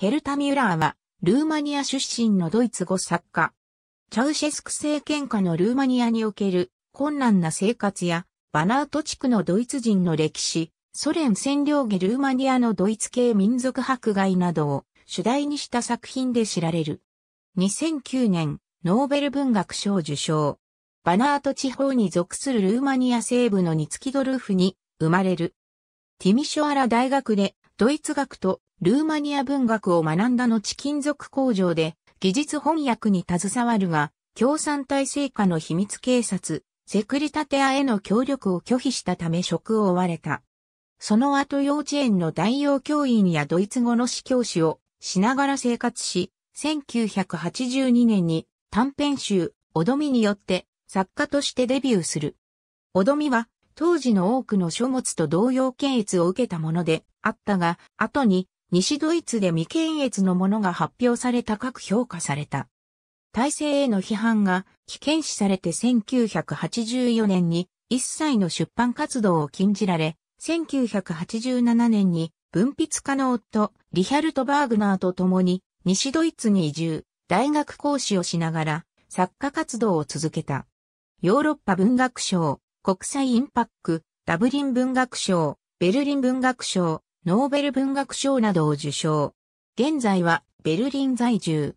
ヘルタ・ミュラーは、ルーマニア出身のドイツ語作家。チャウシェスク政権下のルーマニアにおける困難な生活や、バナート地区のドイツ人の歴史、ソ連占領下ルーマニアのドイツ系民族迫害などを主題にした作品で知られる。2009年、ノーベル文学賞受賞。バナート地方に属するルーマニア西部のニツキドルーフに生まれる。ティミショアラ大学でドイツ学とルーマニア文学を学んだ後金属工場で技術翻訳に携わるが、共産体制下の秘密警察、セクリタテアへの協力を拒否したため職を追われた。その後幼稚園の代用教員やドイツ語の司教師をしながら生活し、1982年に短編集、オドミによって作家としてデビューする。オドミは当時の多くの書物と同様検閲を受けたものであったが、後に西ドイツで未検閲のものが発表され高く評価された。体制への批判が危険視されて1984年に一切の出版活動を禁じられ、1987年に文筆家の夫、リヒャルト・バーグナーと共に西ドイツに移住、大学講師をしながら作家活動を続けた。ヨーロッパ文学賞、国際インパック、ダブリン文学賞、ベルリン文学賞、ノーベル文学賞などを受賞。現在はベルリン在住。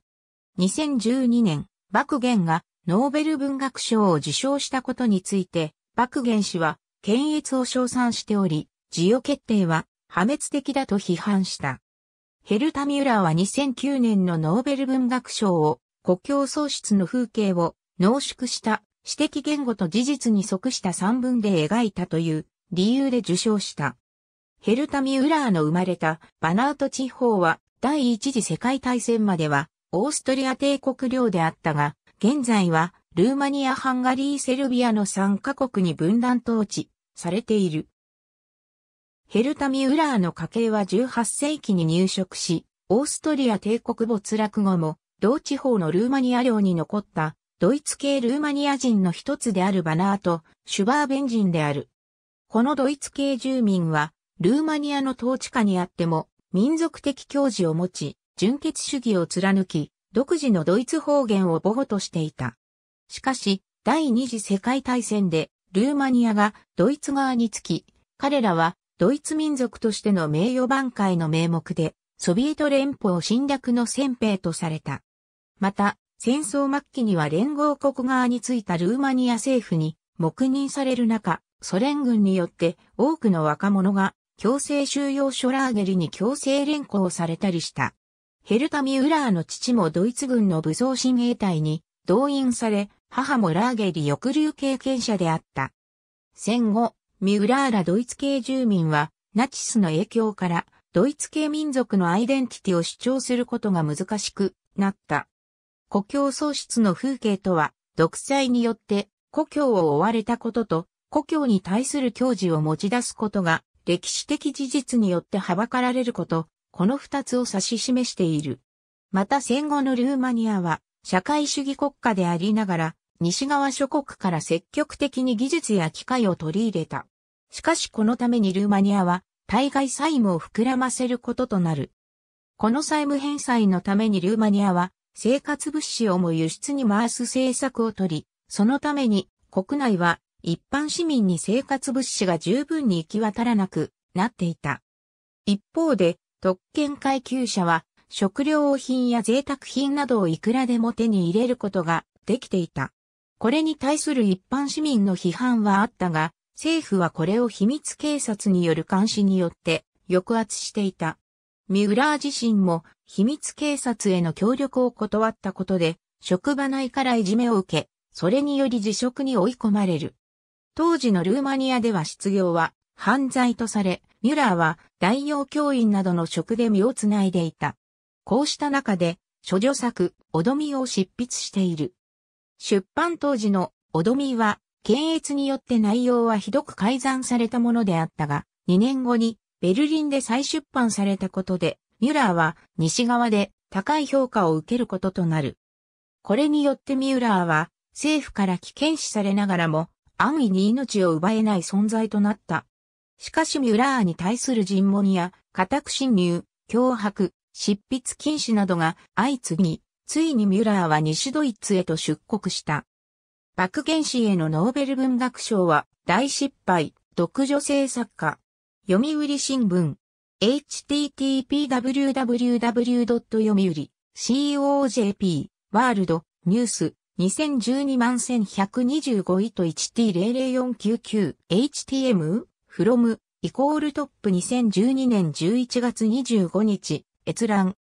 2012年、バクゲンがノーベル文学賞を受賞したことについて、バクゲン氏は検閲を称賛しており、授与決定は破滅的だと批判した。ヘルタ・ミュラーは2009年のノーベル文学賞を国境喪失の風景を濃縮した私的言語と事実に即した三文で描いたという理由で受賞した。ヘルタ・ミウラーの生まれたバナート地方は第一次世界大戦まではオーストリア帝国領であったが、現在はルーマニア・ハンガリー・セルビアの3カ国に分断統治されている。ヘルタ・ミウラーの家系は18世紀に入植し、オーストリア帝国没落後も同地方のルーマニア領に残ったドイツ系ルーマニア人の一つであるバナート・シュバーベン人である。このドイツ系住民はルーマニアの統治下にあっても、民族的教示を持ち、純血主義を貫き、独自のドイツ方言を母語としていた。しかし、第二次世界大戦で、ルーマニアがドイツ側につき、彼らはドイツ民族としての名誉挽回の名目で、ソビエト連邦侵略の先兵とされた。また、戦争末期には連合国側についたルーマニア政府に黙認される中、ソ連軍によって多くの若者が強制収容所ラーゲリに強制連行されたりした。ヘルタ・ミューラーの父もドイツ軍の武装親衛隊に動員され、母もラーゲリ抑留経験者であった。戦後、ミューラーらドイツ系住民は、ナチスの影響から、ドイツ系民族のアイデンティティを主張することが難しくなった。故郷喪失の風景とは、独裁によって故郷を追われたことと、故郷に対する矜持を持ち出すことが歴史的事実によってはばかられること、この二つを指し示している。また戦後のルーマニアは、社会主義国家でありながら、西側諸国から積極的に技術や機械を取り入れた。しかしこのためにルーマニアは、対外債務を膨らませることとなる。この債務返済のためにルーマニアは、生活物資をも輸出に回す政策をとり、そのために国内は一般市民に生活物資が十分に行き渡らなくなっていた。一方で、特権階級者は、食料品や贅沢品などをいくらでも手に入れることができていた。これに対する一般市民の批判はあったが、政府はこれを秘密警察による監視によって抑圧していた。ミューラー自身も秘密警察への協力を断ったことで、職場内からいじめを受け、それにより辞職に追い込まれる。当時のルーマニアでは失業は犯罪とされ、ミュラーは代用教員などの職で身をつないでいた。こうした中で、諸女作、オドミを執筆している。出版当時のオドミは、検閲によって内容はひどく改ざんされたものであったが、2年後にベルリンで再出版されたことで、ミュラーは西側で高い評価を受けることとなる。これによってミュラーは政府から危険視されながらも安易に命を奪えない存在となった。しかしミュラーに対する尋問や、家宅侵入、脅迫、執筆禁止などが相次ぎ、ついにミュラーは西ドイツへと出国した。バクゲン氏へのノーベル文学賞は大失敗、独女性作家。読売新聞。http://www. 読売 .co.jp ワールドニュース2012万1125位と 1T00499 HTM from イコールトップ2012年11月25日閲覧。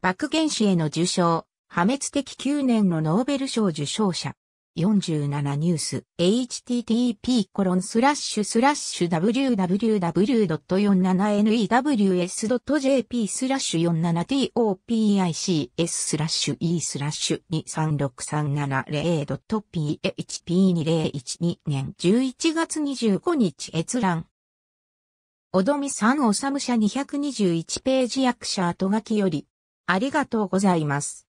爆原子への受賞、破滅的9年のノーベル賞受賞者。47ニュース http コロンスラッシュスラッシュ www.47news.jp スラッシュ 47topics スラッシュ e スラッシュ 236370.php2012 年11月25日閲覧おどみさんおさむ社221ページ役者後書きよりありがとうございます。